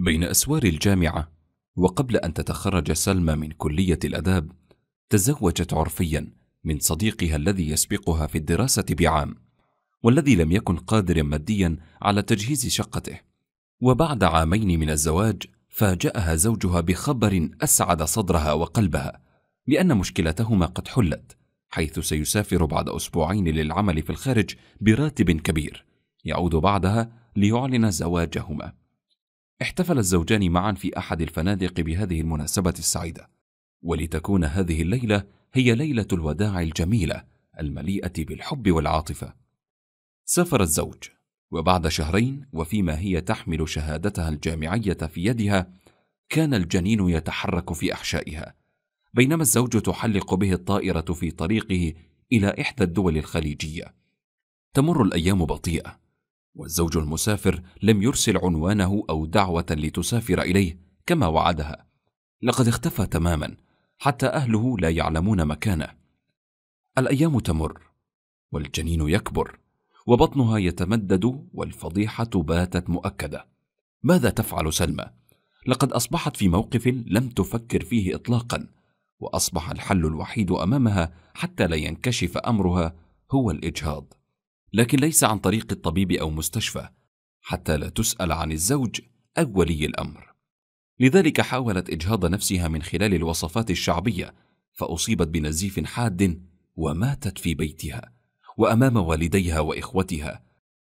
بين أسوار الجامعة وقبل أن تتخرج سلمى من كلية الآداب تزوجت عرفيا من صديقها الذي يسبقها في الدراسة بعام والذي لم يكن قادرا ماديا على تجهيز شقته وبعد عامين من الزواج فاجأها زوجها بخبر أسعد صدرها وقلبها لأن مشكلتهما قد حلت حيث سيسافر بعد أسبوعين للعمل في الخارج براتب كبير يعود بعدها ليعلن زواجهما احتفل الزوجان معا في احد الفنادق بهذه المناسبه السعيده ولتكون هذه الليله هي ليله الوداع الجميله المليئه بالحب والعاطفه سافر الزوج وبعد شهرين وفيما هي تحمل شهادتها الجامعيه في يدها كان الجنين يتحرك في احشائها بينما الزوج تحلق به الطائره في طريقه الى احدى الدول الخليجيه تمر الايام بطيئه والزوج المسافر لم يرسل عنوانه او دعوه لتسافر اليه كما وعدها لقد اختفى تماما حتى اهله لا يعلمون مكانه الايام تمر والجنين يكبر وبطنها يتمدد والفضيحه باتت مؤكده ماذا تفعل سلمى لقد اصبحت في موقف لم تفكر فيه اطلاقا واصبح الحل الوحيد امامها حتى لا ينكشف امرها هو الاجهاض لكن ليس عن طريق الطبيب او مستشفى حتى لا تسال عن الزوج او ولي الامر لذلك حاولت اجهاض نفسها من خلال الوصفات الشعبيه فاصيبت بنزيف حاد وماتت في بيتها وامام والديها واخوتها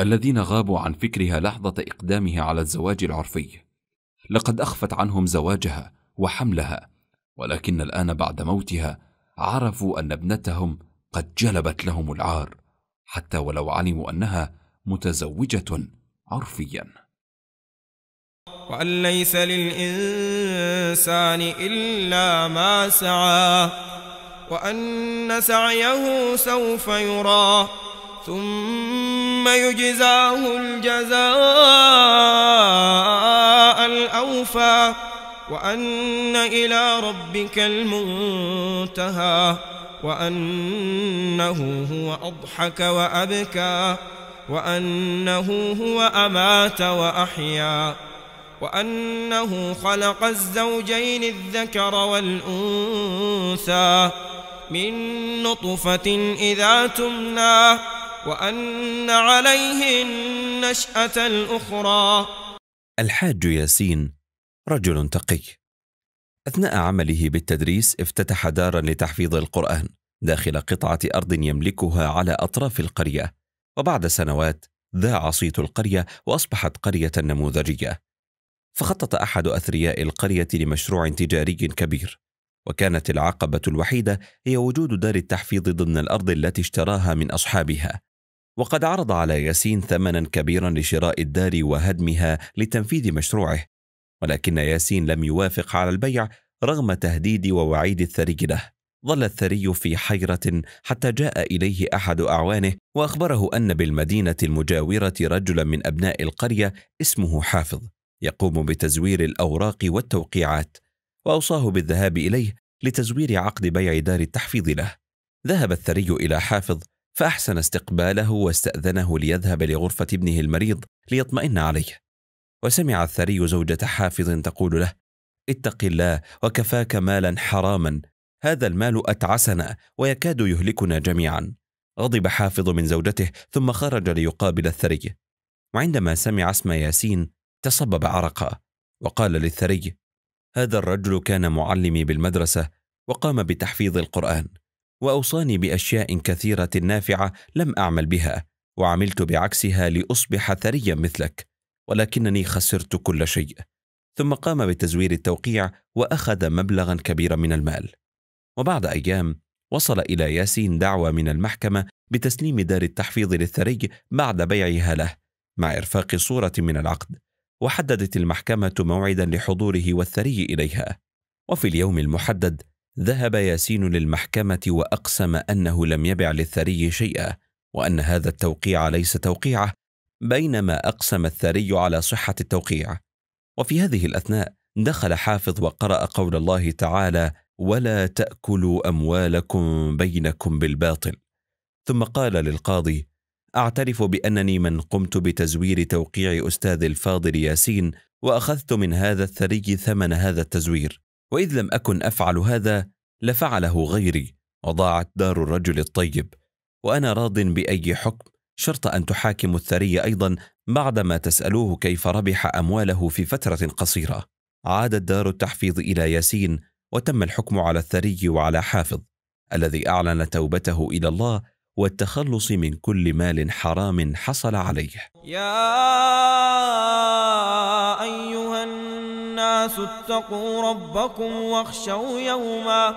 الذين غابوا عن فكرها لحظه اقدامها على الزواج العرفي لقد اخفت عنهم زواجها وحملها ولكن الان بعد موتها عرفوا ان ابنتهم قد جلبت لهم العار حتى ولو علموا انها متزوجه عرفيا وان ليس للانسان الا ما سعى وان سعيه سوف يرى ثم يجزاه الجزاء الاوفى وان الى ربك المنتهى وأنه هو أضحك وأبكى وأنه هو أمات وأحيا وأنه خلق الزوجين الذكر والأنثى من نطفة إذا تمنى وأن عليه النشأة الأخرى الحاج ياسين رجل تقي أثناء عمله بالتدريس افتتح دارا لتحفيظ القرآن داخل قطعة أرض يملكها على أطراف القرية وبعد سنوات ذاع صيت القرية وأصبحت قرية نموذجية فخطط أحد أثرياء القرية لمشروع تجاري كبير وكانت العقبة الوحيدة هي وجود دار التحفيظ ضمن الأرض التي اشتراها من أصحابها وقد عرض على ياسين ثمنا كبيرا لشراء الدار وهدمها لتنفيذ مشروعه ولكن ياسين لم يوافق على البيع رغم تهديد ووعيد الثري له ظل الثري في حيرة حتى جاء إليه أحد أعوانه وأخبره أن بالمدينة المجاورة رجلا من أبناء القرية اسمه حافظ يقوم بتزوير الأوراق والتوقيعات وأوصاه بالذهاب إليه لتزوير عقد بيع دار التحفيظ له ذهب الثري إلى حافظ فأحسن استقباله واستأذنه ليذهب لغرفة ابنه المريض ليطمئن عليه وسمع الثري زوجة حافظ تقول له اتق الله وكفاك مالا حراما هذا المال أتعسنا ويكاد يهلكنا جميعا غضب حافظ من زوجته ثم خرج ليقابل الثري وعندما سمع اسم ياسين تصبب عرقا وقال للثري هذا الرجل كان معلمي بالمدرسة وقام بتحفيظ القرآن وأوصاني بأشياء كثيرة نافعة لم أعمل بها وعملت بعكسها لأصبح ثريا مثلك ولكنني خسرت كل شيء ثم قام بتزوير التوقيع واخذ مبلغا كبيرا من المال وبعد ايام وصل الى ياسين دعوى من المحكمه بتسليم دار التحفيظ للثري بعد بيعها له مع ارفاق صوره من العقد وحددت المحكمه موعدا لحضوره والثري اليها وفي اليوم المحدد ذهب ياسين للمحكمه واقسم انه لم يبع للثري شيئا وان هذا التوقيع ليس توقيعه بينما أقسم الثري على صحة التوقيع وفي هذه الأثناء دخل حافظ وقرأ قول الله تعالى ولا تأكلوا أموالكم بينكم بالباطل ثم قال للقاضي أعترف بأنني من قمت بتزوير توقيع أستاذ الفاضل ياسين وأخذت من هذا الثري ثمن هذا التزوير وإذ لم أكن أفعل هذا لفعله غيري وضاعت دار الرجل الطيب وأنا راض بأي حكم شرط أن تحاكم الثري أيضا بعدما تسألوه كيف ربح أمواله في فترة قصيرة. عادت دار التحفيظ إلى ياسين وتم الحكم على الثري وعلى حافظ الذي أعلن توبته إلى الله والتخلص من كل مال حرام حصل عليه. يا أيها الناس اتقوا ربكم واخشوا يوماً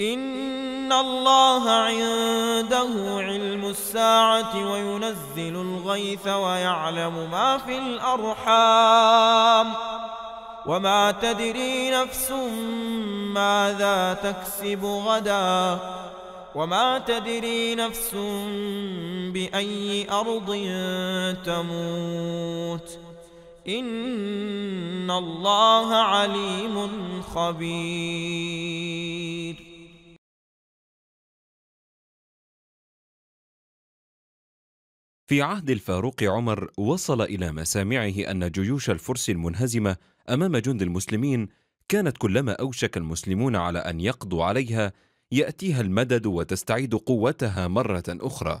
إن الله عنده علم الساعة وينزل الغيث ويعلم ما في الأرحام وما تدري نفس ماذا تكسب غدا وما تدري نفس بأي أرض تموت إن الله عليم خبير في عهد الفاروق عمر وصل إلى مسامعه أن جيوش الفرس المنهزمة أمام جند المسلمين كانت كلما أوشك المسلمون على أن يقضوا عليها يأتيها المدد وتستعيد قوتها مرة أخرى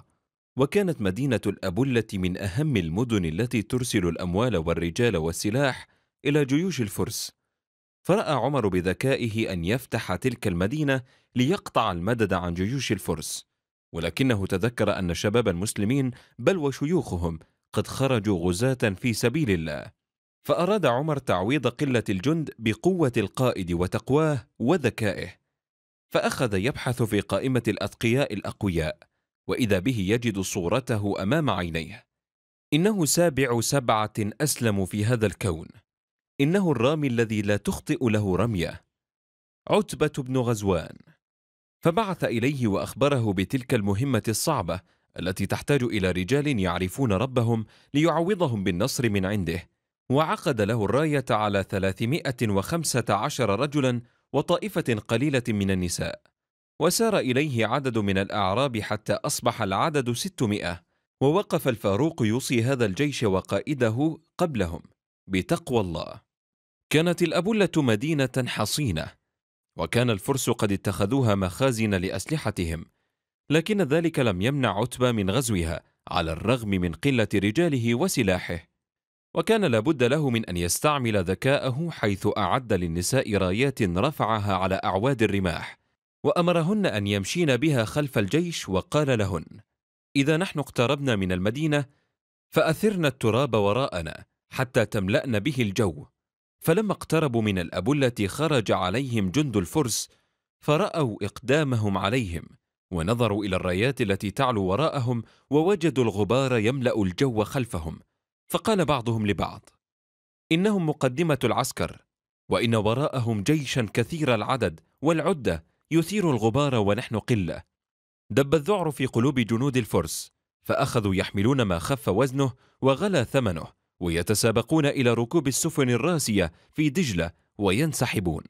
وكانت مدينة الأبلة من أهم المدن التي ترسل الأموال والرجال والسلاح إلى جيوش الفرس فرأى عمر بذكائه أن يفتح تلك المدينة ليقطع المدد عن جيوش الفرس ولكنه تذكر أن شباب المسلمين بل وشيوخهم قد خرجوا غزاة في سبيل الله فأراد عمر تعويض قلة الجند بقوة القائد وتقواه وذكائه فأخذ يبحث في قائمة الأتقياء الأقوياء وإذا به يجد صورته أمام عينيه إنه سابع سبعة أسلم في هذا الكون إنه الرامي الذي لا تخطئ له رمية عتبة بن غزوان فبعث إليه وأخبره بتلك المهمة الصعبة التي تحتاج إلى رجال يعرفون ربهم ليعوضهم بالنصر من عنده وعقد له الراية على 315 رجلا وطائفة قليلة من النساء وسار إليه عدد من الأعراب حتى أصبح العدد 600 ووقف الفاروق يوصي هذا الجيش وقائده قبلهم بتقوى الله كانت الأبلة مدينة حصينة وكان الفرس قد اتخذوها مخازن لاسلحتهم لكن ذلك لم يمنع عتبه من غزوها على الرغم من قله رجاله وسلاحه وكان لابد له من ان يستعمل ذكاءه حيث اعد للنساء رايات رفعها على اعواد الرماح وامرهن ان يمشين بها خلف الجيش وقال لهن اذا نحن اقتربنا من المدينه فاثرن التراب وراءنا حتى تملأن به الجو فلما اقتربوا من الأبلة خرج عليهم جند الفرس فرأوا إقدامهم عليهم ونظروا إلى الرايات التي تعلو وراءهم ووجدوا الغبار يملأ الجو خلفهم فقال بعضهم لبعض إنهم مقدمة العسكر وإن وراءهم جيشا كثير العدد والعدة يثير الغبار ونحن قلة دب الذعر في قلوب جنود الفرس فأخذوا يحملون ما خف وزنه وغلا ثمنه ويتسابقون إلى ركوب السفن الراسية في دجلة وينسحبون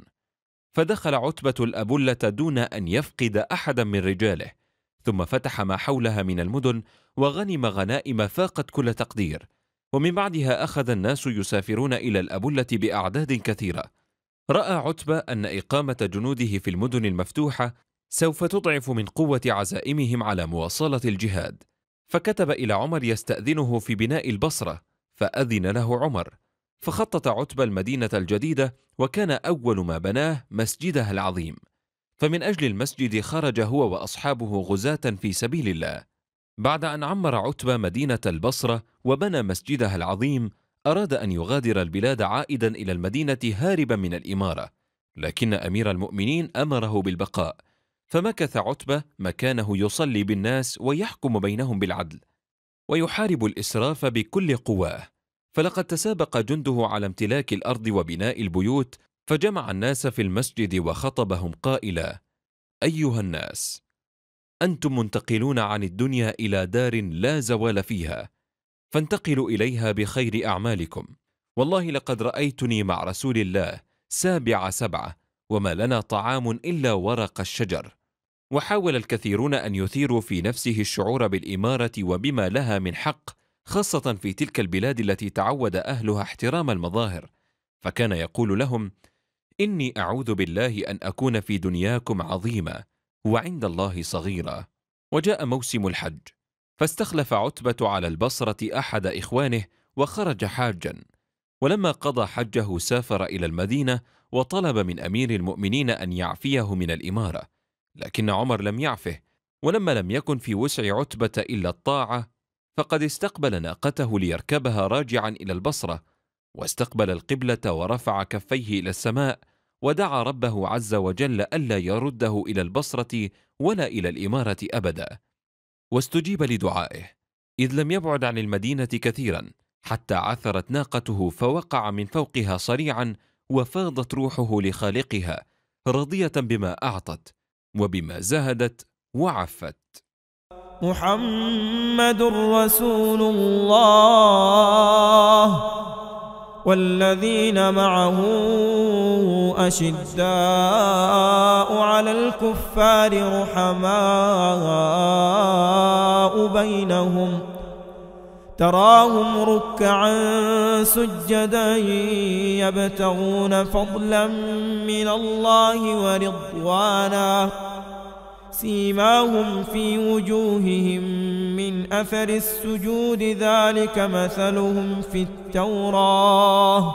فدخل عتبة الأبلة دون أن يفقد أحدا من رجاله ثم فتح ما حولها من المدن وغنم غنائم فاقت كل تقدير ومن بعدها أخذ الناس يسافرون إلى الأبلة بأعداد كثيرة رأى عتبة أن إقامة جنوده في المدن المفتوحة سوف تضعف من قوة عزائمهم على مواصلة الجهاد فكتب إلى عمر يستأذنه في بناء البصرة فأذن له عمر فخطط عتبة المدينة الجديدة وكان أول ما بناه مسجدها العظيم فمن أجل المسجد خرج هو وأصحابه غزاة في سبيل الله بعد أن عمر عتبة مدينة البصرة وبنى مسجدها العظيم أراد أن يغادر البلاد عائدا إلى المدينة هاربا من الإمارة لكن أمير المؤمنين أمره بالبقاء فمكث عتبة مكانه يصلي بالناس ويحكم بينهم بالعدل ويحارب الاسراف بكل قواه فلقد تسابق جنده على امتلاك الارض وبناء البيوت فجمع الناس في المسجد وخطبهم قائلا ايها الناس انتم منتقلون عن الدنيا الى دار لا زوال فيها فانتقلوا اليها بخير اعمالكم والله لقد رايتني مع رسول الله سابع سبعه وما لنا طعام الا ورق الشجر وحاول الكثيرون أن يثيروا في نفسه الشعور بالإمارة وبما لها من حق خاصة في تلك البلاد التي تعود أهلها احترام المظاهر فكان يقول لهم إني أعوذ بالله أن أكون في دنياكم عظيمة وعند الله صغيرة وجاء موسم الحج فاستخلف عتبة على البصرة أحد إخوانه وخرج حاجا ولما قضى حجه سافر إلى المدينة وطلب من أمير المؤمنين أن يعفيه من الإمارة لكن عمر لم يعفه ولما لم يكن في وسع عتبة إلا الطاعة فقد استقبل ناقته ليركبها راجعا إلى البصرة واستقبل القبلة ورفع كفيه إلى السماء ودعا ربه عز وجل ألا يرده إلى البصرة ولا إلى الإمارة أبدا واستجيب لدعائه إذ لم يبعد عن المدينة كثيرا حتى عثرت ناقته فوقع من فوقها صريعا وفاضت روحه لخالقها راضية بما أعطت وبما زهدت وعفت محمد رسول الله والذين معه أشداء على الكفار رحماء بينهم تراهم ركعا سجدا يبتغون فضلا من الله ورضوانا سيماهم في وجوههم من أثر السجود ذلك مثلهم في التوراة